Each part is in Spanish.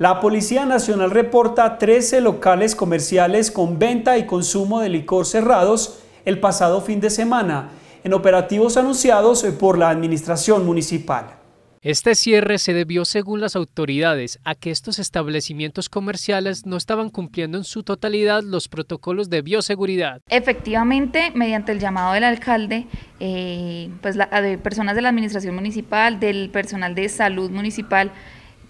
La Policía Nacional reporta 13 locales comerciales con venta y consumo de licor cerrados el pasado fin de semana, en operativos anunciados por la Administración Municipal. Este cierre se debió, según las autoridades, a que estos establecimientos comerciales no estaban cumpliendo en su totalidad los protocolos de bioseguridad. Efectivamente, mediante el llamado del alcalde, eh, pues de personas de la administración municipal, del personal de salud municipal,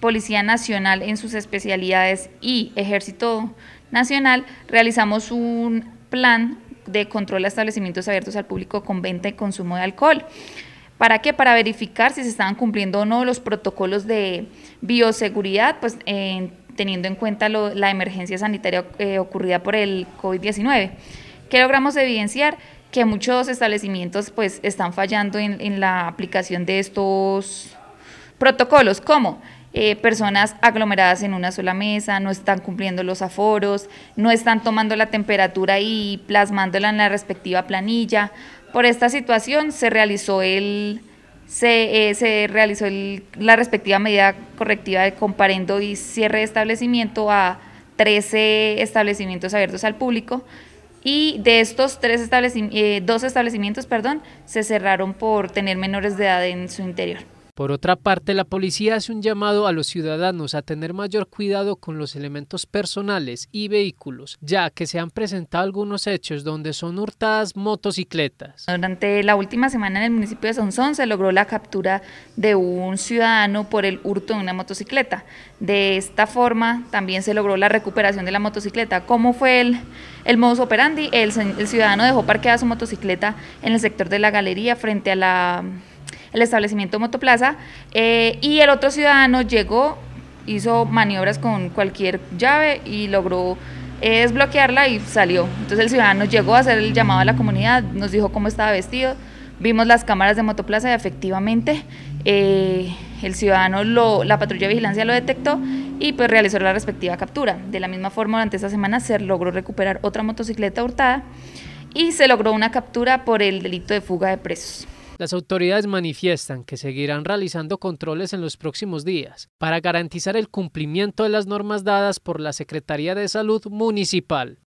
Policía Nacional en sus especialidades y Ejército Nacional, realizamos un plan de control a establecimientos abiertos al público con venta y consumo de alcohol. ¿Para qué? Para verificar si se estaban cumpliendo o no los protocolos de bioseguridad, pues teniendo en cuenta la emergencia sanitaria eh, ocurrida por el COVID-19. ¿Qué logramos evidenciar? Que muchos establecimientos pues están fallando en, en la aplicación de estos protocolos. ¿Cómo? Eh, personas aglomeradas en una sola mesa, no están cumpliendo los aforos, no están tomando la temperatura y plasmándola en la respectiva planilla. Por esta situación se realizó el se, eh, realizó la respectiva medida correctiva de comparendo y cierre de establecimiento a 13 establecimientos abiertos al público y de estos tres establecimientos, eh, dos establecimientos perdón, se cerraron por tener menores de edad en su interior. Por otra parte, la policía hace un llamado a los ciudadanos a tener mayor cuidado con los elementos personales y vehículos, ya que se han presentado algunos hechos donde son hurtadas motocicletas. Durante la última semana en el municipio de Sonsón se logró la captura de un ciudadano por el hurto de una motocicleta. De esta forma también se logró la recuperación de la motocicleta. ¿Cómo fue el, el modus operandi? El, el ciudadano dejó parqueada su motocicleta en el sector de la galería frente a la el establecimiento Motoplaza, eh, y el otro ciudadano llegó, hizo maniobras con cualquier llave y logró eh, desbloquearla y salió. Entonces el ciudadano llegó a hacer el llamado a la comunidad, nos dijo cómo estaba vestido, vimos las cámaras de Motoplaza y efectivamente eh, el ciudadano, la patrulla de vigilancia lo detectó y pues realizó la respectiva captura. De la misma forma, durante esa semana se logró recuperar otra motocicleta hurtada y se logró una captura por el delito de fuga de presos. Las autoridades manifiestan que seguirán realizando controles en los próximos días para garantizar el cumplimiento de las normas dadas por la Secretaría de Salud Municipal.